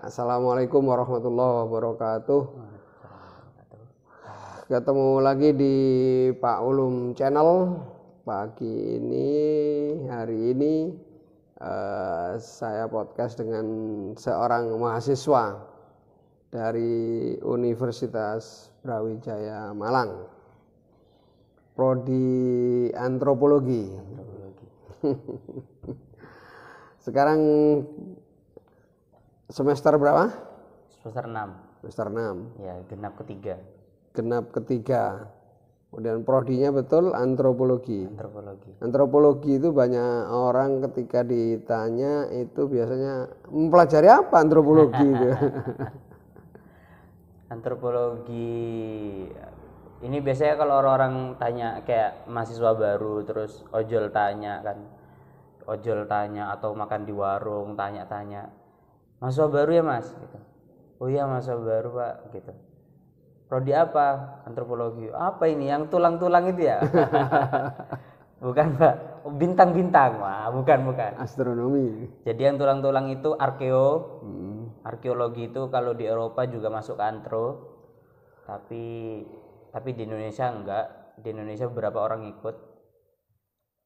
Assalamualaikum warahmatullahi wabarakatuh. Ketemu lagi di Pak Ulum Channel. Pagi ini, hari ini, uh, saya podcast dengan seorang mahasiswa dari Universitas Brawijaya Malang, prodi antropologi. Sekarang semester berapa? Semester 6. Semester 6. Ya, genap ketiga. Genap ketiga. Kemudian prodinya betul antropologi. Antropologi. Antropologi itu banyak orang ketika ditanya itu biasanya mempelajari apa antropologi itu. antropologi ini biasanya kalau orang-orang tanya kayak mahasiswa baru terus ojol tanya kan. Ojol tanya atau makan di warung tanya-tanya mahasiswa baru ya mas gitu oh iya mahasiswa baru pak gitu prodi apa antropologi apa ini yang tulang-tulang itu ya bukan pak oh, bintang-bintang wah bukan bukan astronomi jadi yang tulang-tulang itu arkeo hmm. arkeologi itu kalau di Eropa juga masuk antro tapi tapi di Indonesia enggak di Indonesia beberapa orang ikut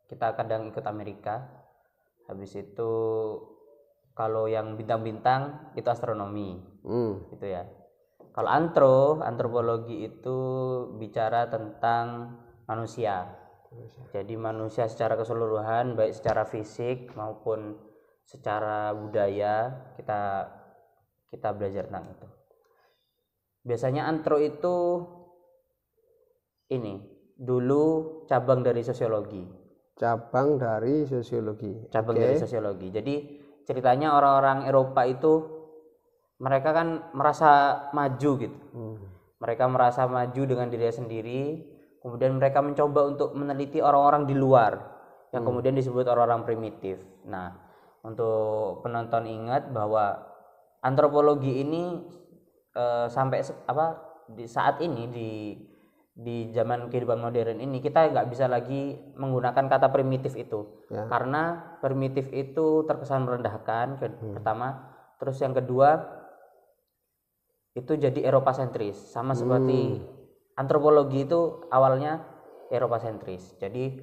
kita kadang ikut Amerika habis itu kalau yang bintang-bintang itu astronomi hmm. gitu ya kalau antro antropologi itu bicara tentang manusia jadi manusia secara keseluruhan baik secara fisik maupun secara budaya kita kita belajar tentang itu biasanya antro itu ini dulu cabang dari sosiologi cabang dari sosiologi cabang okay. dari sosiologi jadi ceritanya orang-orang Eropa itu mereka kan merasa maju gitu. Hmm. Mereka merasa maju dengan diri sendiri, kemudian mereka mencoba untuk meneliti orang-orang di luar yang hmm. kemudian disebut orang-orang primitif. Nah, untuk penonton ingat bahwa antropologi ini e, sampai apa di saat ini di di zaman kehidupan modern ini kita nggak bisa lagi menggunakan kata primitif itu ya. karena primitif itu terkesan merendahkan hmm. pertama terus yang kedua itu jadi Eropa sentris sama hmm. seperti antropologi itu awalnya Eropa sentris jadi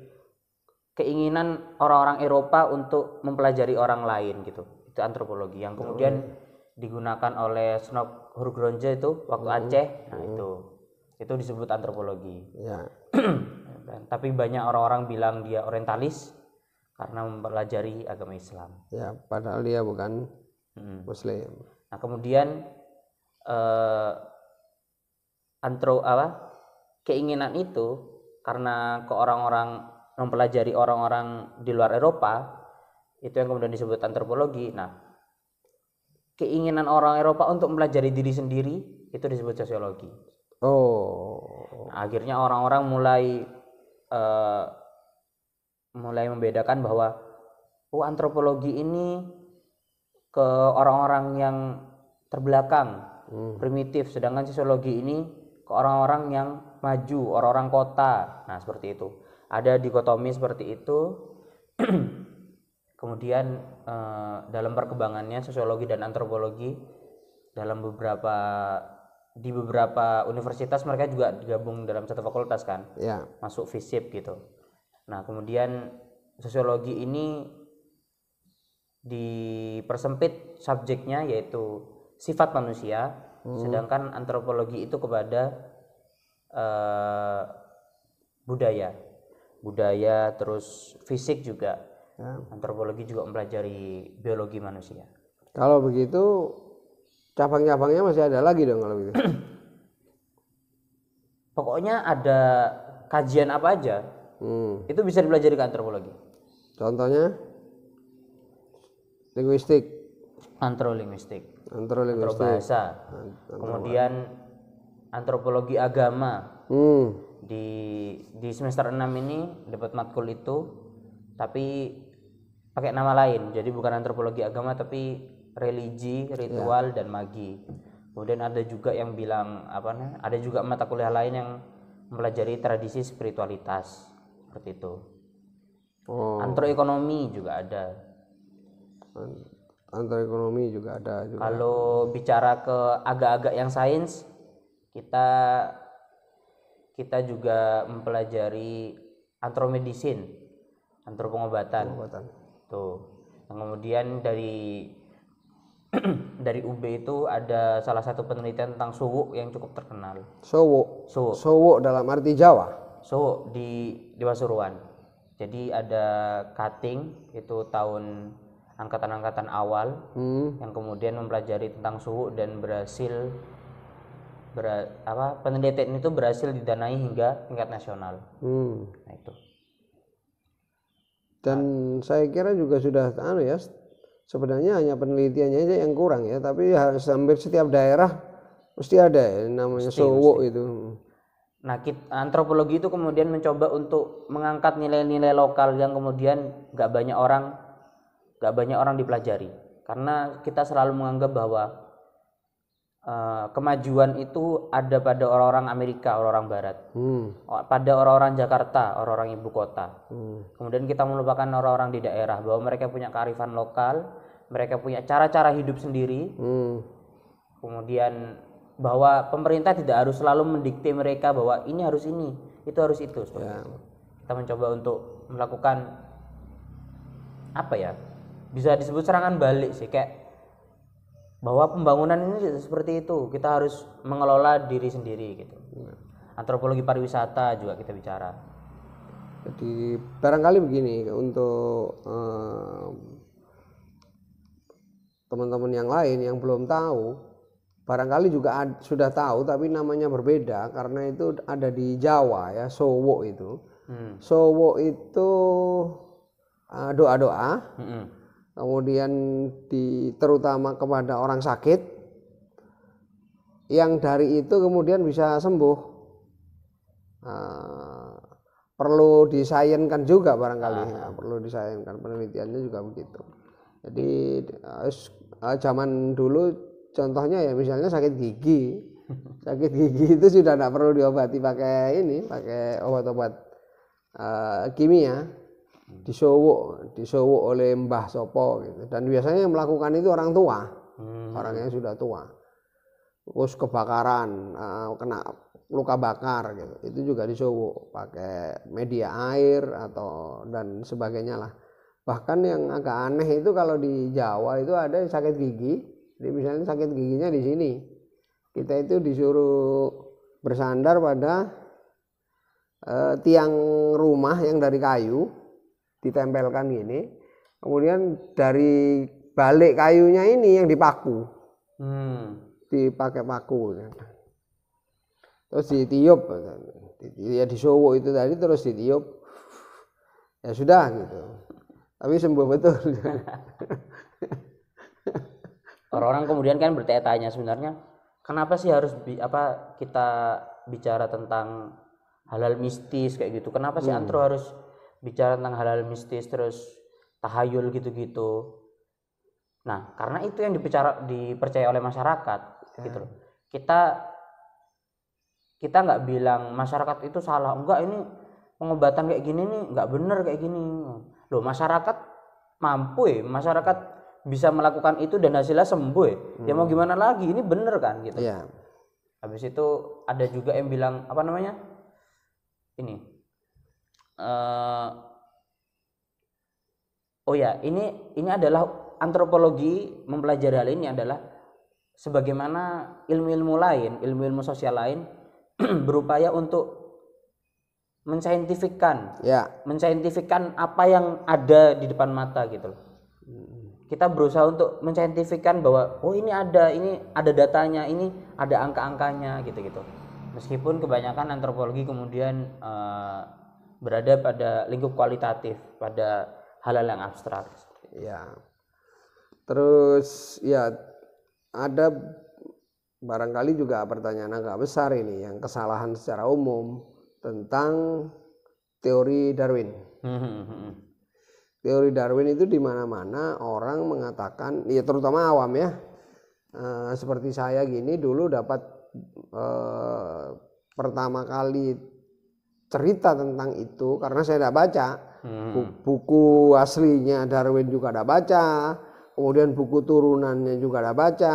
keinginan orang-orang Eropa untuk mempelajari orang lain gitu itu antropologi yang kemudian oh. digunakan oleh Snoop Hurgronje itu waktu hmm. Aceh nah hmm. itu itu disebut antropologi ya. tapi banyak orang-orang bilang dia orientalis karena mempelajari agama Islam ya padahal dia bukan hmm. Muslim nah kemudian eh, antro apa keinginan itu karena ke orang-orang mempelajari orang-orang di luar Eropa itu yang kemudian disebut antropologi nah keinginan orang Eropa untuk mempelajari diri sendiri itu disebut sosiologi Oh. akhirnya orang-orang mulai uh, mulai membedakan bahwa oh antropologi ini ke orang-orang yang terbelakang, hmm. primitif, sedangkan sosiologi ini ke orang-orang yang maju, orang-orang kota. Nah, seperti itu. Ada dikotomi seperti itu. Kemudian uh, dalam perkembangannya sosiologi dan antropologi dalam beberapa di beberapa universitas mereka juga gabung dalam satu fakultas kan ya. masuk visip gitu nah kemudian sosiologi ini dipersempit subjeknya yaitu sifat manusia hmm. sedangkan antropologi itu kepada uh, budaya budaya terus fisik juga ya. antropologi juga mempelajari biologi manusia kalau begitu cabang-cabangnya masih ada lagi dong kalau gitu pokoknya ada kajian apa aja hmm. itu bisa dipelajari ke antropologi contohnya linguistik antrolinguistik antrolinguistik bahasa Antro kemudian antropologi agama hmm. di di semester 6 ini dapat matkul itu tapi pakai nama lain jadi bukan antropologi agama tapi religi, iya. ritual yeah. dan magi. Kemudian ada juga yang bilang apa nih? ada juga mata kuliah lain yang mempelajari tradisi spiritualitas seperti itu. Oh. Antroekonomi juga ada. Antroekonomi juga ada juga. Kalau bicara ke agak-agak yang sains, kita kita juga mempelajari antromedisin, antropengobatan. Pengobatan. Tuh. kemudian dari dari UB itu ada salah satu penelitian tentang suwu yang cukup terkenal. Suwu. Suwu. Suwu dalam arti Jawa. Suwu di di Pasuruan. Jadi ada cutting itu tahun angkatan-angkatan awal hmm. yang kemudian mempelajari tentang suwuk dan berhasil ber, apa penelitian itu berhasil didanai hingga tingkat nasional. Hmm. Nah itu. Dan nah. saya kira juga sudah anu ya sebenarnya hanya penelitiannya aja yang kurang ya tapi harus ya hampir setiap daerah mesti ada ya namanya sowo itu nah kita, antropologi itu kemudian mencoba untuk mengangkat nilai-nilai lokal yang kemudian gak banyak orang nggak banyak orang dipelajari karena kita selalu menganggap bahwa uh, kemajuan itu ada pada orang-orang Amerika orang-orang Barat hmm. pada orang-orang Jakarta orang-orang ibu kota hmm. kemudian kita melupakan orang-orang di daerah bahwa mereka punya kearifan lokal mereka punya cara-cara hidup sendiri hmm. kemudian bahwa pemerintah tidak harus selalu mendikte mereka bahwa ini harus ini itu harus itu ya. kita mencoba untuk melakukan apa ya bisa disebut serangan balik sih kayak bahwa pembangunan ini seperti itu kita harus mengelola diri sendiri gitu ya. antropologi pariwisata juga kita bicara jadi barangkali begini untuk um, teman-teman yang lain yang belum tahu barangkali juga ad, sudah tahu tapi namanya berbeda karena itu ada di Jawa ya Sowo itu hmm. Sowo itu uh, doa-doa hmm. kemudian di terutama kepada orang sakit yang dari itu kemudian bisa sembuh uh, perlu disayangkan juga barangkali ah. ya, perlu disayangkan penelitiannya juga begitu jadi eh, uh, ah, zaman dulu contohnya ya misalnya sakit gigi sakit gigi itu sudah tidak perlu diobati pakai ini pakai obat-obat uh, kimia disowok disowok oleh mbah sopo gitu dan biasanya yang melakukan itu orang tua hmm. orang yang sudah tua terus kebakaran uh, kena luka bakar gitu itu juga disowok pakai media air atau dan sebagainya lah bahkan yang agak aneh itu kalau di Jawa itu ada yang sakit gigi jadi misalnya sakit giginya di sini kita itu disuruh bersandar pada eh, tiang rumah yang dari kayu ditempelkan gini kemudian dari balik kayunya ini yang dipaku hmm. dipakai paku terus ditiup ya disowok itu tadi terus ditiup ya sudah gitu tapi sembuh betul orang-orang kemudian kan bertanya sebenarnya kenapa sih harus bi apa kita bicara tentang halal mistis kayak gitu kenapa sih hmm. antro harus bicara tentang halal mistis terus tahayul gitu-gitu nah karena itu yang dipercaya, dipercaya oleh masyarakat hmm. gitu kita kita nggak bilang masyarakat itu salah enggak ini pengobatan kayak gini nih nggak bener kayak gini loh masyarakat mampu ya masyarakat bisa melakukan itu dan hasilnya sembuh ya, hmm. ya mau hmm. gimana lagi ini bener kan gitu ya habis itu ada juga yang bilang apa namanya ini uh, oh ya ini ini adalah antropologi mempelajari hal ini adalah sebagaimana ilmu-ilmu lain ilmu-ilmu sosial lain berupaya untuk mensaintifikkan ya mensaintifikkan apa yang ada di depan mata gitu loh kita berusaha untuk mensaintifikkan bahwa oh ini ada ini ada datanya ini ada angka-angkanya gitu gitu meskipun kebanyakan antropologi kemudian uh, berada pada lingkup kualitatif pada hal-hal yang abstrak ya terus ya ada barangkali juga pertanyaan agak besar ini yang kesalahan secara umum tentang teori Darwin. Teori Darwin itu di mana-mana orang mengatakan, ya terutama awam ya, eh, seperti saya gini dulu dapat eh, pertama kali cerita tentang itu karena saya tidak baca hmm. buku aslinya Darwin juga tidak baca kemudian buku turunannya juga tidak baca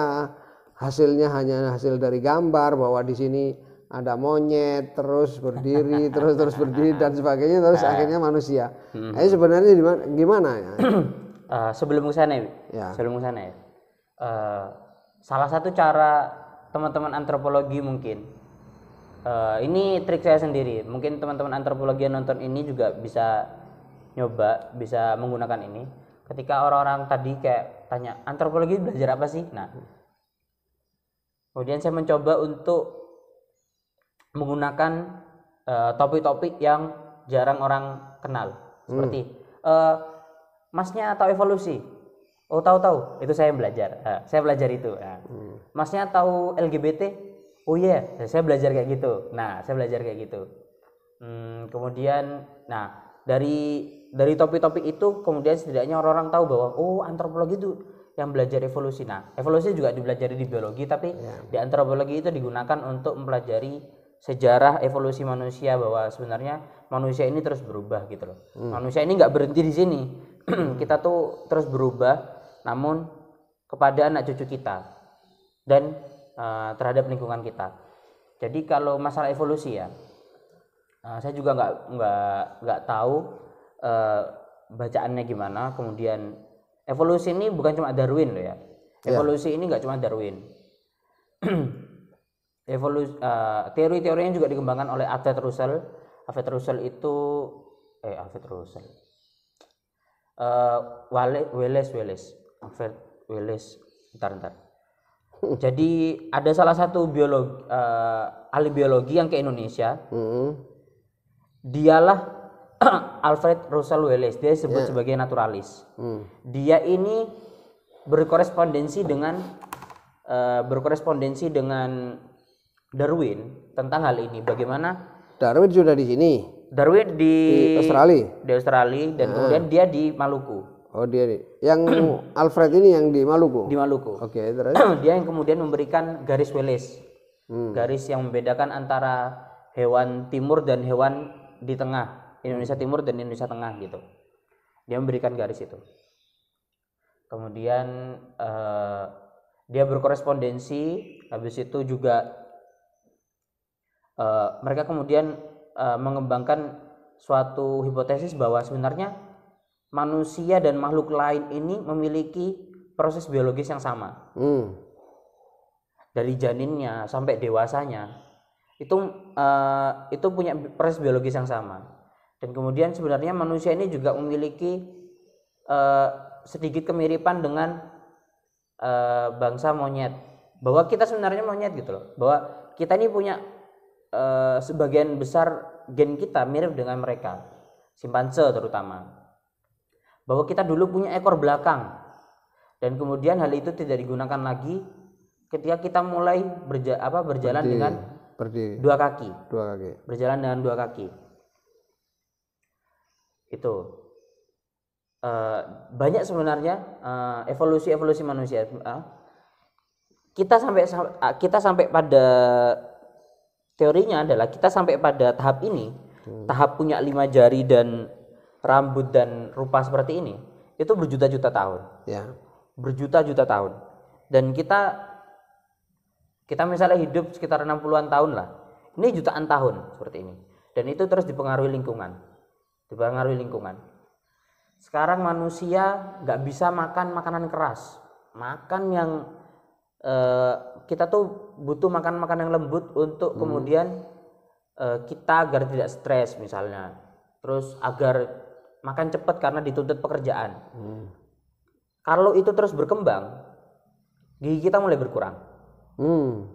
hasilnya hanya hasil dari gambar bahwa di sini ada monyet terus berdiri terus terus berdiri dan sebagainya terus nah. akhirnya manusia. Hmm. Ini sebenarnya gimana, gimana ya? uh, sebelum ke ya. Sebelum ke ya. Uh, salah satu cara teman-teman antropologi mungkin uh, ini trik saya sendiri. Mungkin teman-teman antropologi yang nonton ini juga bisa nyoba bisa menggunakan ini. Ketika orang-orang tadi kayak tanya antropologi belajar apa sih? Nah, kemudian saya mencoba untuk menggunakan eh, topik-topik uh, yang jarang orang kenal hmm. seperti hmm. uh, masnya tahu evolusi oh tahu tahu itu saya belajar uh, saya belajar itu uh. hmm. masnya tahu LGBT oh iya yeah. saya belajar kayak gitu nah saya belajar kayak gitu hmm, kemudian nah dari dari topik-topik itu kemudian setidaknya orang-orang tahu bahwa oh antropologi itu yang belajar evolusi nah evolusi juga dibelajari di biologi tapi yeah. di antropologi itu digunakan untuk mempelajari sejarah evolusi manusia bahwa sebenarnya manusia ini terus berubah gitu loh. Hmm. Manusia ini nggak berhenti di sini. kita tuh terus berubah namun kepada anak cucu kita dan uh, terhadap lingkungan kita. Jadi kalau masalah evolusi ya, uh, saya juga nggak nggak nggak tahu uh, bacaannya gimana. Kemudian evolusi ini bukan cuma Darwin loh ya. Iya. Evolusi yeah. ini nggak cuma Darwin. evolusi uh, eh, teori-teorinya juga dikembangkan oleh Alfred Russel Alfred Russel itu eh Alfred Russell. Uh, eh, Wallace Wallace Alfred Wallace ntar ntar. Jadi ada salah satu biologi uh, eh, ahli biologi yang ke Indonesia. Mm -hmm. Dialah Alfred Russel Wallace. Dia disebut yeah. sebagai naturalis. Mm. Dia ini berkorespondensi dengan uh, berkorespondensi dengan Darwin tentang hal ini. Bagaimana? Darwin sudah di sini. Darwin di, di Australia. Di Australia dan nah. kemudian dia di Maluku. Oh dia di, yang Alfred ini yang di Maluku. Di Maluku. Oke okay, terus. dia yang kemudian memberikan garis Wallace, hmm. garis yang membedakan antara hewan timur dan hewan di tengah Indonesia Timur dan Indonesia Tengah gitu. Dia memberikan garis itu. Kemudian uh, dia berkorespondensi, habis itu juga uh, mereka kemudian uh, mengembangkan suatu hipotesis bahwa sebenarnya manusia dan makhluk lain ini memiliki proses biologis yang sama hmm. dari janinnya sampai dewasanya itu uh, itu punya proses biologis yang sama dan kemudian sebenarnya manusia ini juga memiliki uh, sedikit kemiripan dengan uh, bangsa monyet bahwa kita sebenarnya monyet gitu loh bahwa kita ini punya Eh, sebagian besar gen kita mirip dengan mereka, simpanse terutama. Bahwa kita dulu punya ekor belakang dan kemudian hal itu tidak digunakan lagi ketika kita mulai berja apa berjalan berdiri, dengan berdiri. dua kaki. Dua kaki. Berjalan dengan dua kaki. Itu. Uh, banyak sebenarnya eh, evolusi-evolusi manusia. kita sampai kita sampai pada teorinya adalah kita sampai pada tahap ini hmm. tahap punya lima jari dan rambut dan rupa seperti ini itu berjuta-juta tahun ya berjuta-juta tahun dan kita kita misalnya hidup sekitar 60-an tahun lah ini jutaan tahun seperti ini dan itu terus dipengaruhi lingkungan dipengaruhi lingkungan sekarang manusia nggak bisa makan makanan keras makan yang Eh, kita tuh butuh makan makan yang lembut untuk hmm. kemudian uh, kita agar tidak stres misalnya terus agar makan cepat karena dituntut pekerjaan hmm. kalau itu terus berkembang gigi kita mulai berkurang hmm.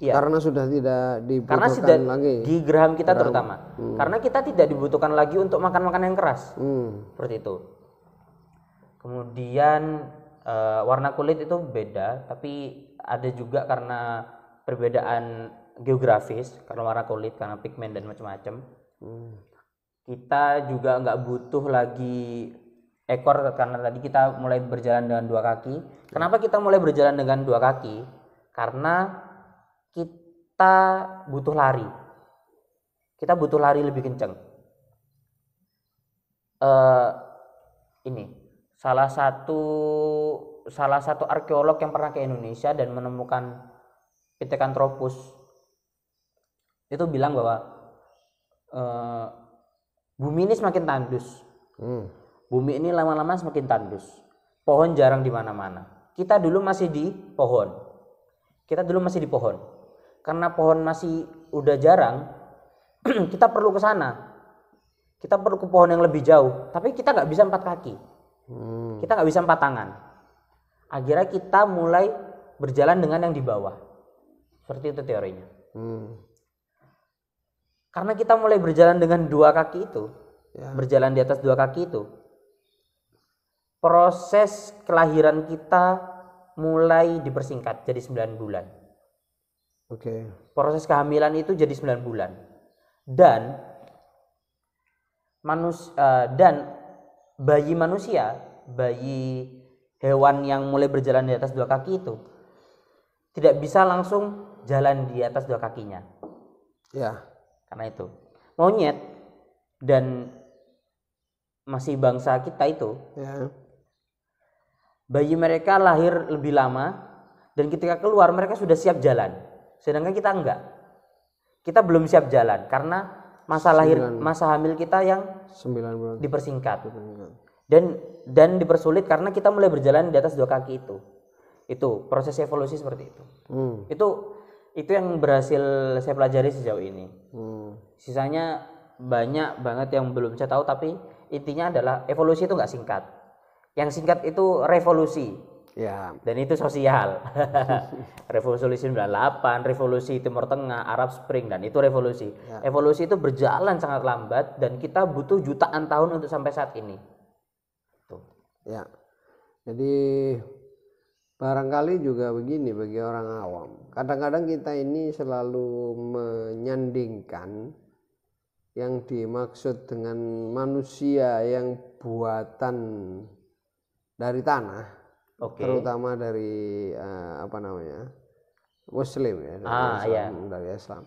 Ya. Karena sudah tidak dibutuhkan karena sudah lagi. Di geraham kita geraham. terutama. Hmm. Karena kita tidak dibutuhkan lagi untuk makan-makan yang keras. Hmm. Seperti itu. Kemudian uh, warna kulit itu beda tapi ada juga karena perbedaan geografis karena warna kulit karena pigmen dan macam-macam hmm. kita juga nggak butuh lagi ekor karena tadi kita mulai berjalan dengan dua kaki hmm. kenapa kita mulai berjalan dengan dua kaki karena kita butuh lari kita butuh lari lebih kenceng uh, ini salah satu salah satu arkeolog yang pernah ke Indonesia dan menemukan Pithecanthropus itu bilang bahwa uh, bumi ini semakin tandus. Hmm. Bumi ini lama-lama semakin tandus. Pohon jarang di mana-mana. Kita dulu masih di pohon. Kita dulu masih di pohon. Karena pohon masih udah jarang, kita perlu ke sana. Kita perlu ke pohon yang lebih jauh. Tapi kita nggak bisa empat kaki Hmm. Kita nggak bisa empat tangan. Akhirnya kita mulai berjalan dengan yang di bawah. Seperti itu teorinya. Hmm. Karena kita mulai berjalan dengan dua kaki itu, ya. berjalan di atas dua kaki itu, proses kelahiran kita mulai dipersingkat jadi 9 bulan. Oke. Proses kehamilan itu jadi 9 bulan. Dan manus uh, dan bayi manusia, bayi hewan yang mulai berjalan di atas dua kaki itu tidak bisa langsung jalan di atas dua kakinya. Ya. Karena itu monyet dan masih bangsa kita itu. Ya. Bayi mereka lahir lebih lama dan ketika keluar mereka sudah siap jalan. Sedangkan kita enggak. Kita belum siap jalan karena masa lahir masa hamil kita yang sembilan bulan dipersingkat. Dan dan dipersulit karena kita mulai berjalan di atas dua kaki itu. Itu proses evolusi seperti itu. Hmm. Itu itu yang berhasil saya pelajari sejauh ini. Hmm. Sisanya banyak banget yang belum saya tahu tapi intinya adalah evolusi itu nggak singkat. Yang singkat itu revolusi. Ya. Dan itu sosial. revolusi 98, revolusi Timur Tengah, Arab Spring dan itu revolusi. Ya. Evolusi itu berjalan sangat lambat dan kita butuh jutaan tahun untuk sampai saat ini. Tuh. Ya. Jadi barangkali juga begini bagi orang awam. Kadang-kadang kita ini selalu menyandingkan yang dimaksud dengan manusia yang buatan dari tanah okay. terutama dari uh, apa namanya Muslim ya dari ah, Islam, iya. dari Islam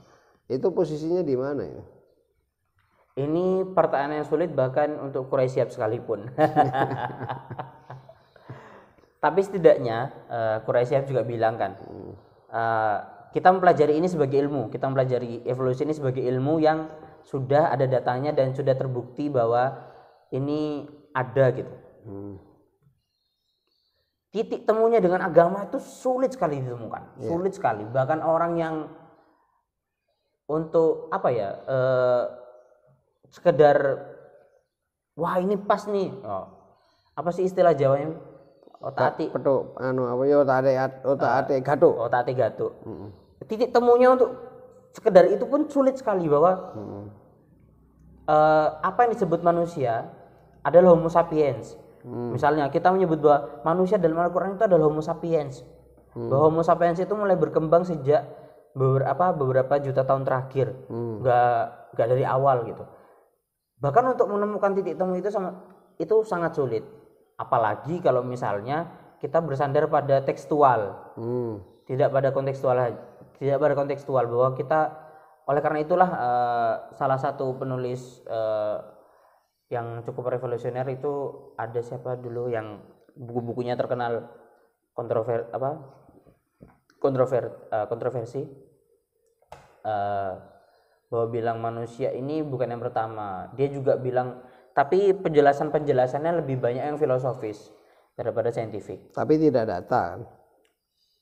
itu posisinya di mana ya? Ini pertanyaan yang sulit bahkan untuk Quraisy siap sekalipun. Tapi setidaknya uh, Quraisy siap juga bilang kan, uh, kita mempelajari ini sebagai ilmu, kita mempelajari evolusi ini sebagai ilmu yang sudah ada datanya dan sudah terbukti bahwa ini ada gitu. Hmm titik temunya dengan agama itu sulit sekali ditemukan yeah. sulit sekali bahkan orang yang untuk apa ya eh, sekedar wah ini pas nih oh, apa sih istilah Jawanya yang atik petuk anu apa ya otak atik gatu atik gatu titik temunya untuk sekedar itu pun sulit sekali bahwa -hmm. eh, apa yang disebut manusia adalah homo sapiens Hmm. Misalnya kita menyebut bahwa manusia dalam Al-Qur'an itu adalah homo sapiens. Hmm. Bahwa homo sapiens itu mulai berkembang sejak beberapa beberapa juta tahun terakhir. Hmm. Gak dari awal gitu. Bahkan untuk menemukan titik temu itu sama itu sangat sulit. Apalagi kalau misalnya kita bersandar pada tekstual. Hmm. Tidak pada kontekstual tidak pada kontekstual bahwa kita oleh karena itulah uh, salah satu penulis uh, yang cukup revolusioner itu ada siapa dulu yang buku-bukunya terkenal kontrover apa kontrover uh, kontroversi uh, bahwa bilang manusia ini bukan yang pertama dia juga bilang tapi penjelasan penjelasannya lebih banyak yang filosofis daripada saintifik tapi tidak data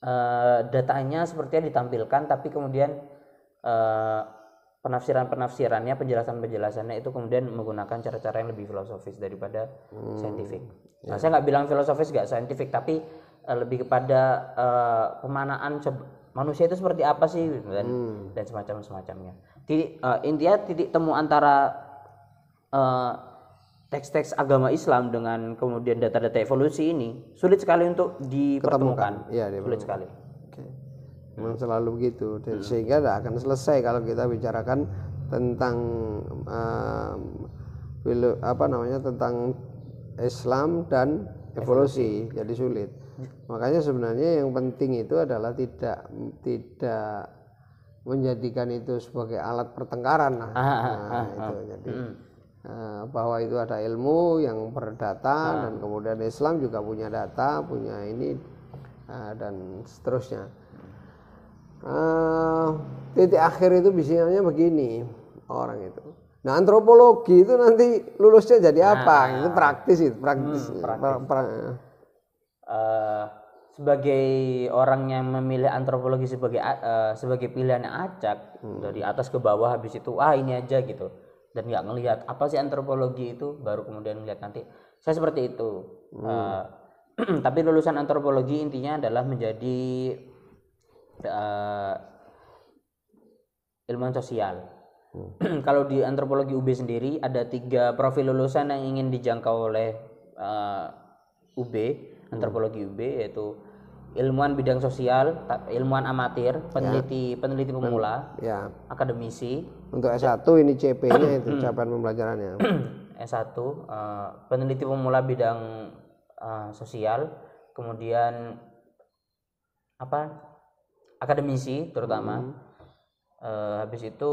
uh, datanya sepertinya ditampilkan tapi kemudian uh, penafsiran-penafsirannya, penjelasan-penjelasannya itu kemudian menggunakan cara-cara yang lebih filosofis daripada hmm. saintifik. Nah, ya. saya nggak bilang filosofis nggak saintifik, tapi uh, lebih kepada uh, pemanaan manusia itu seperti apa sih dan hmm. dan semacam-semacamnya. Titik uh, eh, intinya titik temu antara uh, teks-teks agama Islam dengan kemudian data-data evolusi ini sulit sekali untuk dipertemukan. Ketemukan. Ya, sulit sekali memang ya. selalu gitu dan hmm. sehingga tidak akan selesai kalau kita bicarakan tentang um, apa namanya tentang Islam dan evolusi, evolusi. jadi sulit ya. makanya sebenarnya yang penting itu adalah tidak tidak menjadikan itu sebagai alat pertengkaran ah, ah, nah, ah, itu jadi hmm. eh, bahwa itu ada ilmu yang berdata dan kemudian Islam juga punya data punya ini eh, dan seterusnya Eh, titik akhir itu biasanya begini orang itu. Nah antropologi itu nanti lulusnya jadi nah, apa? Itu praktis itu praktis. Hmm, praktis. Pra, pra, uh, sebagai orang yang memilih antropologi sebagai uh, sebagai pilihan yang acak hmm. dari atas ke bawah habis itu ah ini aja gitu dan nggak ngelihat apa sih antropologi itu baru kemudian ngelihat nanti saya seperti itu hmm. uh, tapi lulusan antropologi intinya adalah menjadi uh, ilmuwan sosial. Hmm. Kalau di antropologi UB sendiri ada tiga profil lulusan yang ingin dijangkau oleh uh, eh, UB hmm. antropologi UB yaitu ilmuwan bidang sosial, ilmuwan amatir, peneliti ya. peneliti pemula, ya. akademisi. Untuk S1 ini CP-nya itu hmm. capaian pembelajarannya. S1 uh, eh, peneliti pemula bidang uh, sosial, kemudian apa? akademisi terutama hmm. uh, habis itu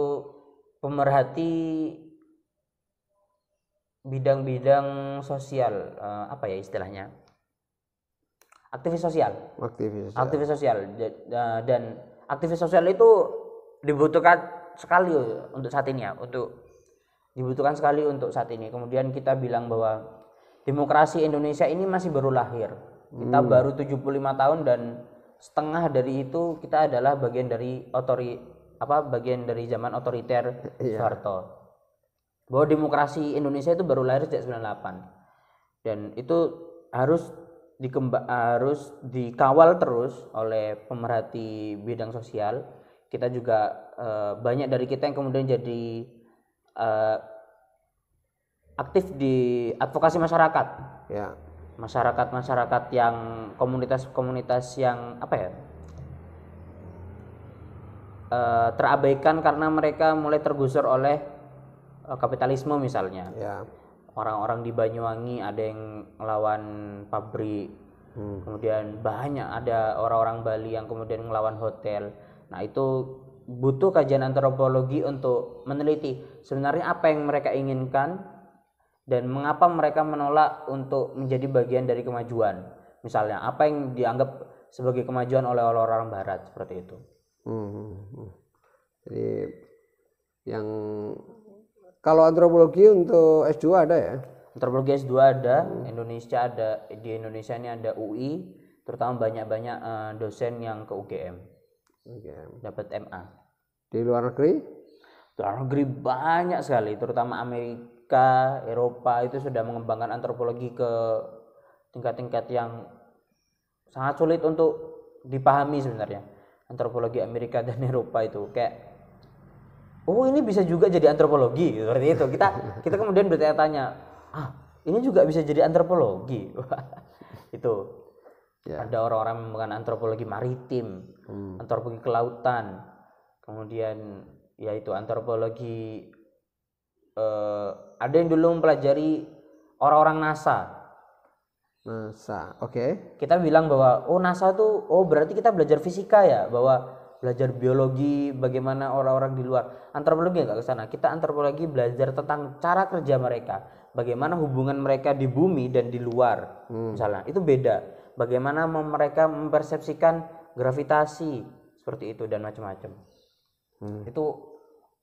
pemerhati bidang-bidang sosial uh, apa ya istilahnya aktivis sosial aktivis sosial, aktivis sosial. dan aktivis sosial itu dibutuhkan sekali untuk saat ini ya untuk dibutuhkan sekali untuk saat ini kemudian kita bilang bahwa demokrasi Indonesia ini masih baru lahir kita hmm. baru 75 tahun dan setengah dari itu kita adalah bagian dari otori apa bagian dari zaman otoriter iya. Soeharto. Yeah. bahwa demokrasi Indonesia itu baru lahir sejak 98 dan itu harus dikemba harus dikawal terus oleh pemerhati bidang sosial kita juga e, banyak dari kita yang kemudian jadi e, aktif di advokasi masyarakat ya masyarakat-masyarakat yang komunitas-komunitas yang apa ya eh, terabaikan karena mereka mulai tergusur oleh eh, kapitalisme misalnya orang ya. orang-orang di Banyuwangi ada yang melawan pabrik hmm. kemudian banyak ada orang-orang Bali yang kemudian melawan hotel nah itu butuh kajian antropologi untuk meneliti sebenarnya apa yang mereka inginkan dan mengapa mereka menolak untuk menjadi bagian dari kemajuan misalnya apa yang dianggap sebagai kemajuan oleh orang orang barat seperti itu hmm, hmm, hmm. jadi yang kalau antropologi untuk S2 ada ya antropologi S2 ada hmm. Indonesia ada di Indonesia ini ada UI terutama banyak-banyak eh, dosen yang ke UGM UGM dapat MA di luar negeri luar negeri banyak sekali terutama Amerika Amerika, Eropa itu sudah mengembangkan antropologi ke tingkat-tingkat yang sangat sulit untuk dipahami sebenarnya. Antropologi Amerika dan Eropa itu kayak oh ini bisa juga jadi antropologi seperti itu kita kita kemudian bertanya-tanya ah ini juga bisa jadi antropologi itu yeah. ada orang-orang bukan antropologi maritim hmm. antropologi kelautan kemudian yaitu antropologi uh, ada yang dulu mempelajari orang-orang NASA NASA oke okay. kita bilang bahwa oh NASA tuh oh berarti kita belajar fisika ya bahwa belajar biologi bagaimana orang-orang di luar antropologi nggak ke sana kita antropologi belajar tentang cara kerja mereka bagaimana hubungan mereka di bumi dan di luar hmm. misalnya itu beda bagaimana mereka mempersepsikan gravitasi seperti itu dan macam-macam hmm. itu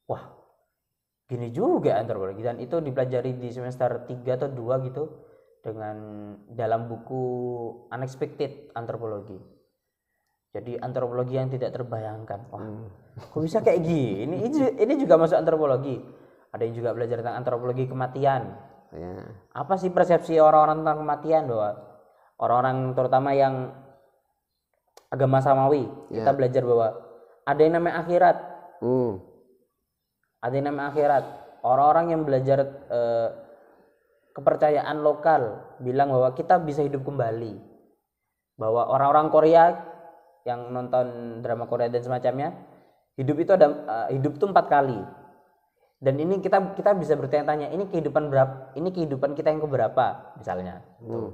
wah gini juga antropologi dan itu dipelajari di semester 3 atau 2 gitu dengan dalam buku Unexpected antropologi Jadi antropologi yang tidak terbayangkan. Wah, hmm. kok bisa kayak gini? Ini ini juga masuk antropologi. Ada yang juga belajar tentang antropologi kematian. Yeah. Apa sih persepsi orang-orang tentang kematian bahwa orang-orang terutama yang agama samawi yeah. kita ya. belajar bahwa ada yang namanya akhirat. Hmm. Artinya akhirat orang-orang yang belajar eh, kepercayaan lokal bilang bahwa kita bisa hidup kembali bahwa orang-orang Korea yang nonton drama Korea dan semacamnya hidup itu ada eh, hidup tuh empat kali dan ini kita kita bisa bertanya-tanya ini kehidupan berapa ini kehidupan kita yang keberapa misalnya gitu. hmm.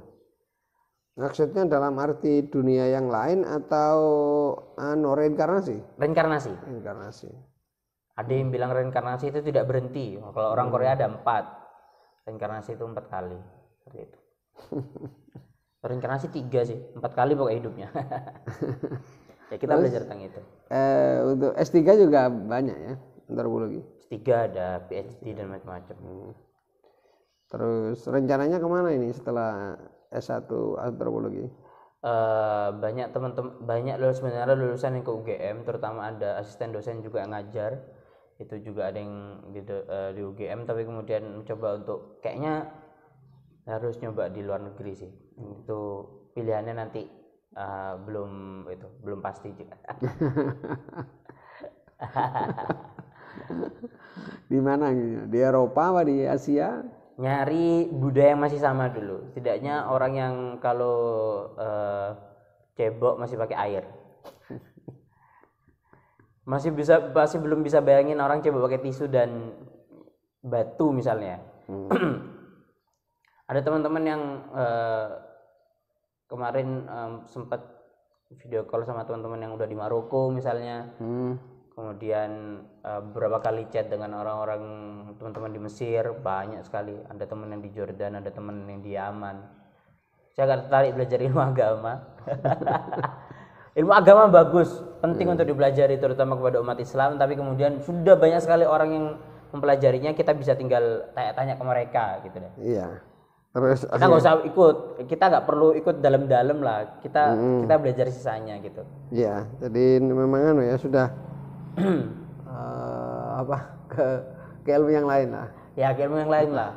maksudnya dalam arti dunia yang lain atau anu reinkarnasi reinkarnasi reinkarnasi ada yang hmm. bilang reinkarnasi itu tidak berhenti. Kalau orang hmm. Korea ada empat. Reinkarnasi itu empat kali. Seperti itu. Reinkarnasi tiga sih, empat kali pokoknya hidupnya. ya kita Terus, belajar tentang itu. Eh, untuk S3 juga banyak ya antropologi. S3 ada PhD dan macam-macam. Hmm. Terus rencananya kemana ini setelah S1 antropologi? Uh, eh, banyak teman-teman banyak lulus sebenarnya lulusan yang ke UGM terutama ada asisten dosen juga yang ngajar itu juga ada yang di, uh, di UGM tapi kemudian mencoba untuk kayaknya harus nyoba di luar negeri sih hmm. itu pilihannya nanti uh, belum itu belum pasti juga di mana gitu? di Eropa apa di Asia nyari budaya yang masih sama dulu setidaknya orang yang kalau uh, cebok masih pakai air masih bisa masih belum bisa bayangin orang coba pakai tisu dan batu misalnya hmm. ada teman-teman yang uh, kemarin um, sempat video call sama teman-teman yang udah di Maroko misalnya hmm. kemudian uh, eh, beberapa kali chat dengan orang-orang teman-teman di Mesir banyak sekali ada teman yang di Jordan ada teman yang di Yaman saya agak tertarik belajar ilmu agama ilmu agama bagus penting hmm. untuk dipelajari terutama kepada umat Islam tapi kemudian sudah banyak sekali orang yang mempelajarinya kita bisa tinggal tanya-tanya ke mereka gitu deh iya tapi kita nggak usah ikut kita nggak perlu ikut dalam-dalam lah kita hmm. kita belajar sisanya gitu iya jadi memang anu ya sudah uh, apa ke ke ilmu yang lain lah ya ke ilmu yang lain lah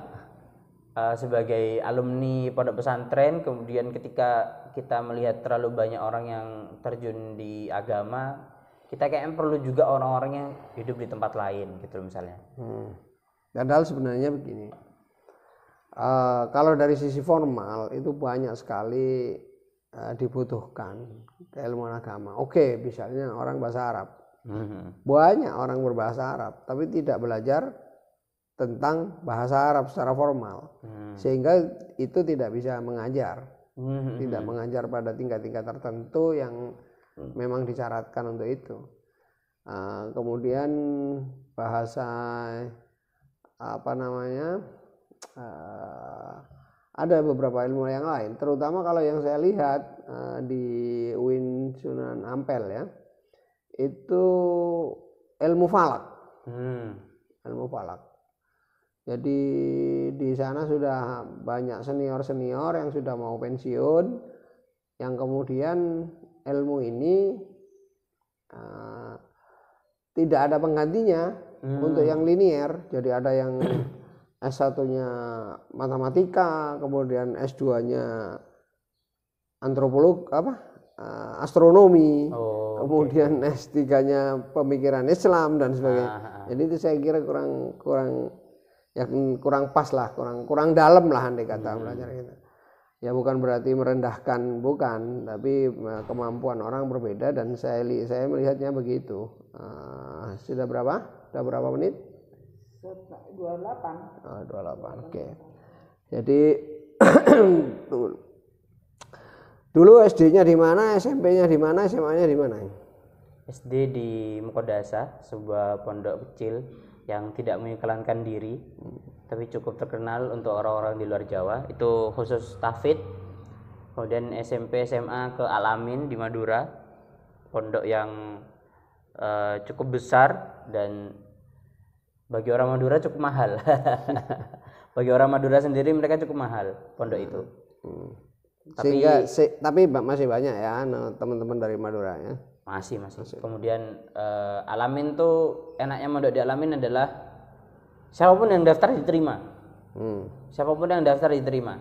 uh, sebagai alumni pondok pesantren kemudian ketika kita melihat terlalu banyak orang yang terjun di agama kita kayak perlu juga orang orangnya hidup di tempat lain gitu misalnya hmm. hal sebenarnya begini uh, kalau dari sisi formal itu banyak sekali uh, dibutuhkan keilmuan agama oke okay, misalnya orang bahasa Arab hmm. banyak orang berbahasa Arab tapi tidak belajar tentang bahasa Arab secara formal hmm. sehingga itu tidak bisa mengajar Hmm, tidak hmm, hmm. mengajar pada tingkat-tingkat tertentu yang memang dicaratkan untuk itu uh, kemudian bahasa apa namanya uh, ada beberapa ilmu yang lain terutama kalau yang saya lihat uh, di Win Sunan Ampel ya itu ilmu falak hmm. ilmu falak jadi di sana sudah banyak senior-senior yang sudah mau pensiun yang kemudian ilmu ini uh, tidak ada penggantinya hmm. untuk yang linier. Jadi ada yang S1-nya matematika, kemudian S2-nya antropolog apa? Uh, astronomi, oh, kemudian S3-nya pemikiran Islam dan sebagainya. Ah, ah, ah. Jadi itu saya kira kurang kurang ya kurang pas lah kurang kurang dalam lah andai kata hmm. belajar kita gitu. ya bukan berarti merendahkan bukan tapi e, kemampuan orang berbeda dan saya saya melihatnya begitu uh, sudah berapa sudah berapa menit dua 28 oh, ah, delapan oke okay. jadi Dulu SD-nya di mana, SMP-nya di mana, SMA-nya di mana? SD di Mukodasa, sebuah pondok kecil yang tidak mengiklankan diri hmm. tapi cukup terkenal untuk orang-orang di luar Jawa itu khusus Tafid kemudian SMP SMA ke Alamin di Madura pondok yang uh, cukup besar dan bagi orang Madura cukup mahal bagi orang Madura sendiri mereka cukup mahal pondok hmm. itu hmm. tapi Sehingga, se, tapi masih banyak ya anu, teman-teman dari Madura ya masih, masih. masih. Kemudian uh, alamin tuh enaknya mau di alamin adalah siapapun yang daftar diterima. Hmm. Siapapun yang daftar diterima.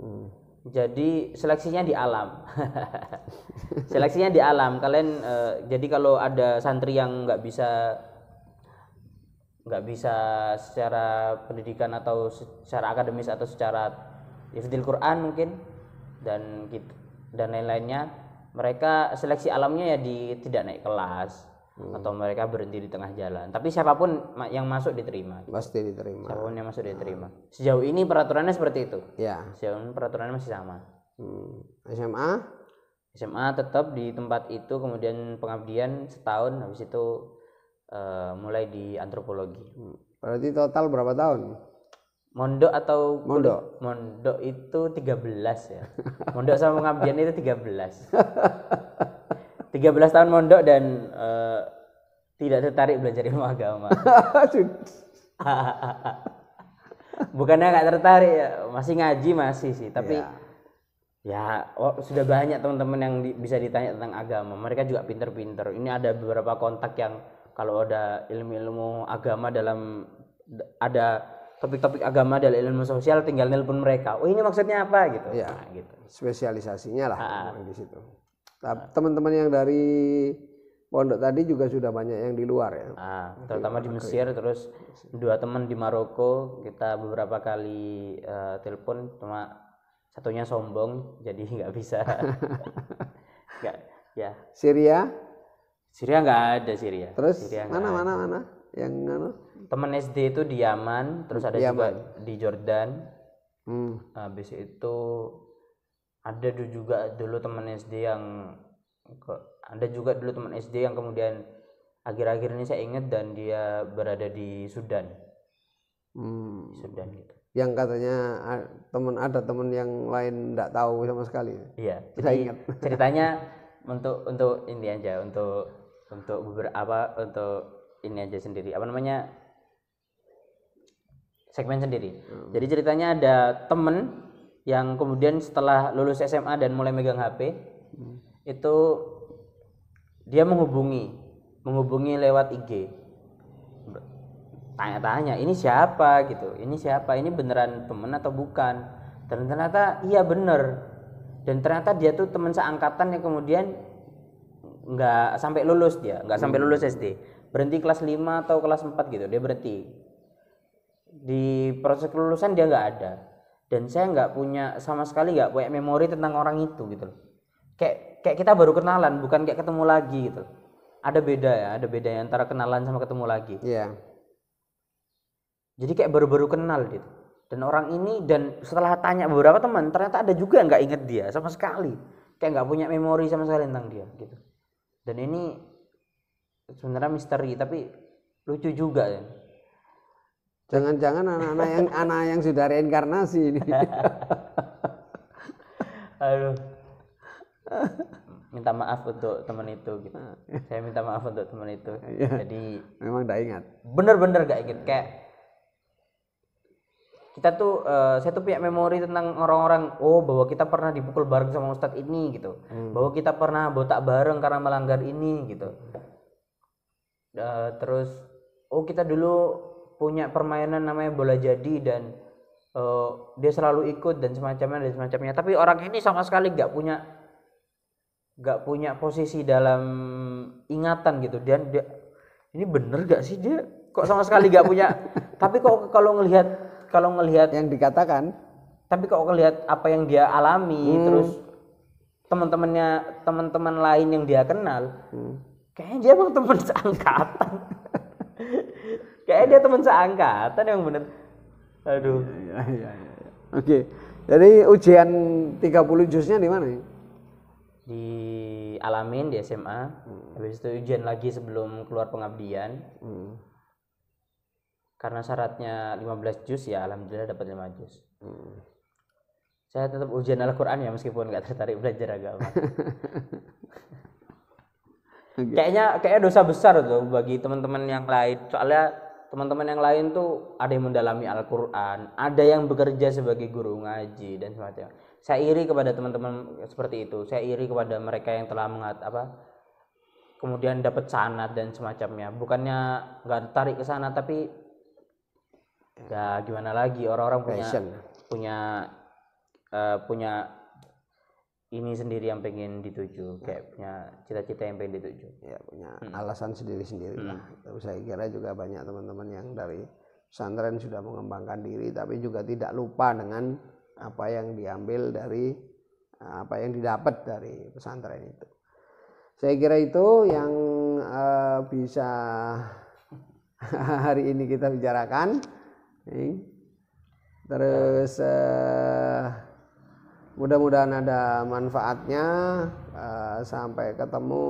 Hmm. Jadi seleksinya di alam. seleksinya di alam. Kalian uh, jadi kalau ada santri yang nggak bisa nggak bisa secara pendidikan atau secara akademis atau secara ya, ifdil Quran mungkin dan gitu dan lain-lainnya mereka seleksi alamnya ya di tidak naik kelas hmm. atau mereka berhenti di tengah jalan. Tapi siapapun yang masuk diterima. Pasti diterima. Siapapun yang masuk diterima. Sejauh ini peraturannya seperti itu. Ya. Sejauh ini peraturannya masih sama. Hmm. SMA? SMA tetap di tempat itu, kemudian pengabdian setahun, habis itu uh, mulai di antropologi. Hmm. Berarti total berapa tahun? Mondo atau Mondok? Mondok itu 13 ya. Mondok sama pengabdian itu 13. 13 tahun mondok dan uh, tidak tertarik belajar ilmu agama. Bukannya nggak tertarik ya, masih ngaji masih sih, tapi ya, ya oh, sudah banyak teman-teman yang di, bisa ditanya tentang agama. Mereka juga pinter-pinter. Ini ada beberapa kontak yang kalau ada ilmu-ilmu agama dalam ada topik-topik agama dan ilmu sosial tinggal nelpon mereka. Oh ini maksudnya apa gitu. Ya, gitu. Spesialisasinya lah ah. di situ. Teman-teman yang dari pondok tadi juga sudah banyak yang di luar ya. Ah, terutama di Mesir terus dua teman di Maroko kita beberapa kali uh, telepon cuma satunya sombong jadi nggak bisa. Enggak, ya. Syria? Syria nggak ada Syria. Terus Syria mana, mana mana mana? yang apa? Teman SD itu di Yaman, terus hmm, ada Yaman. juga di Jordan. Hmm. Habis itu ada juga dulu teman SD yang ada juga dulu teman SD yang kemudian akhir-akhir ini saya ingat dan dia berada di Sudan. Hmm. Sudan gitu. Yang katanya teman ada teman yang lain tidak tahu sama sekali. Iya. Saya ingat. Ceritanya untuk untuk ini aja untuk untuk beberapa untuk ini aja sendiri apa namanya segmen sendiri hmm. jadi ceritanya ada temen yang kemudian setelah lulus SMA dan mulai megang HP hmm. itu dia menghubungi menghubungi lewat IG tanya-tanya ini siapa gitu ini siapa ini beneran temen atau bukan dan ternyata iya bener dan ternyata dia tuh temen seangkatan yang kemudian nggak sampai lulus dia nggak sampai hmm. lulus SD berhenti kelas 5 atau kelas 4 gitu dia berhenti di proses kelulusan dia nggak ada dan saya nggak punya sama sekali nggak punya memori tentang orang itu gitu loh kayak kayak kita baru kenalan bukan kayak ketemu lagi gitu ada beda ya ada beda ya antara kenalan sama ketemu lagi iya yeah. jadi kayak baru-baru kenal gitu dan orang ini dan setelah tanya beberapa teman ternyata ada juga nggak inget dia sama sekali kayak nggak punya memori sama sekali tentang dia gitu dan ini sebenarnya misteri tapi lucu juga ya. Jangan-jangan anak-anak yang anak yang sudah reinkarnasi ini. Aduh. Minta maaf untuk teman itu gitu. Saya minta maaf untuk teman itu. Ya, Jadi memang gak ingat. Bener-bener gak ingat kayak kita tuh uh, saya tuh punya memori tentang orang-orang oh bahwa kita pernah dipukul bareng sama ustadz ini gitu hmm. bahwa kita pernah botak bareng karena melanggar ini gitu uh, terus oh kita dulu punya permainan namanya bola jadi dan uh, dia selalu ikut dan semacamnya dan semacamnya tapi orang ini sama sekali nggak punya nggak punya posisi dalam ingatan gitu dan dia ini bener gak sih dia kok sama sekali nggak punya tapi kok kalau ngelihat kalau ngelihat yang dikatakan tapi kok ngelihat apa yang dia alami hmm. terus teman-temannya teman-teman lain yang dia kenal hmm kayaknya dia emang temen seangkatan kayaknya dia temen seangkatan yang bener aduh ya, ya, ya, ya. oke okay. jadi ujian 30 juznya di mana ya? di alamin di SMA hmm. habis itu ujian lagi sebelum keluar pengabdian hmm. karena syaratnya 15 juz ya alhamdulillah dapat 5 juz hmm. saya tetap ujian Al-Quran ya meskipun nggak tertarik belajar agama okay. Gitu. kayaknya kayak dosa besar tuh bagi teman-teman yang lain soalnya teman-teman yang lain tuh ada yang mendalami Al-Quran ada yang bekerja sebagai guru ngaji dan semacamnya saya iri kepada teman-teman seperti itu saya iri kepada mereka yang telah mengat apa kemudian dapat sanat dan semacamnya bukannya nggak tarik ke sana tapi ya gimana lagi orang-orang punya punya uh, punya ini sendiri yang pengen dituju ya. kayak punya cita-cita yang pengen dituju ya punya hmm. alasan sendiri-sendiri hmm. lah saya kira juga banyak teman-teman yang dari pesantren sudah mengembangkan diri tapi juga tidak lupa dengan apa yang diambil dari apa yang didapat dari pesantren itu saya kira itu yang uh, bisa hari ini kita bicarakan terus uh, mudah-mudahan ada manfaatnya eh, sampai ketemu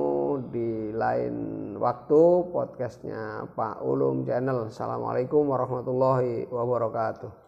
di lain waktu podcastnya Pak Ulum Channel assalamualaikum warahmatullahi wabarakatuh